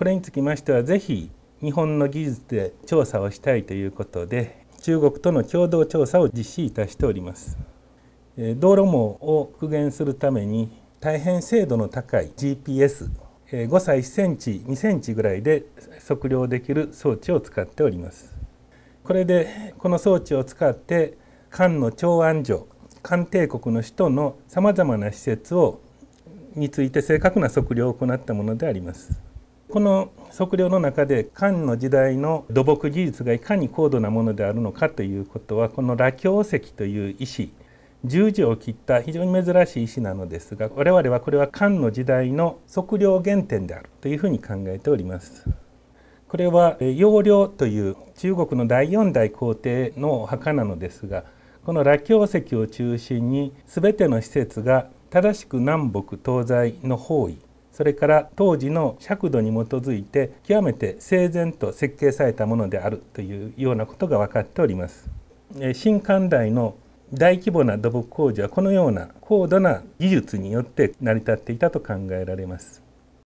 これにつきましては是非日本の技術で調査をしたいということで中国との共同調査を実施いたしております道路網を復元するために大変精度の高い GPS 5歳1センチ2センチぐらいで測量できる装置を使っておりますこれでこの装置を使って漢の長安城漢帝国の首都のさまざまな施設をについて正確な測量を行ったものであります。この測量の中で漢の時代の土木技術がいかに高度なものであるのかということはこの羅京石という石十字を切った非常に珍しい石なのですが我々はこれは漢の時代の測量原点であるというふうに考えております。これは陽陵という中国の第4代皇帝のお墓なのですがこの羅京石を中心に全ての施設が正しく南北東西の方位それから当時の尺度に基づいて極めて整然と設計されたものであるというようなことが分かっております。新館大の大規模な土木工事はこのような高度な技術によって成り立っていたと考えられます。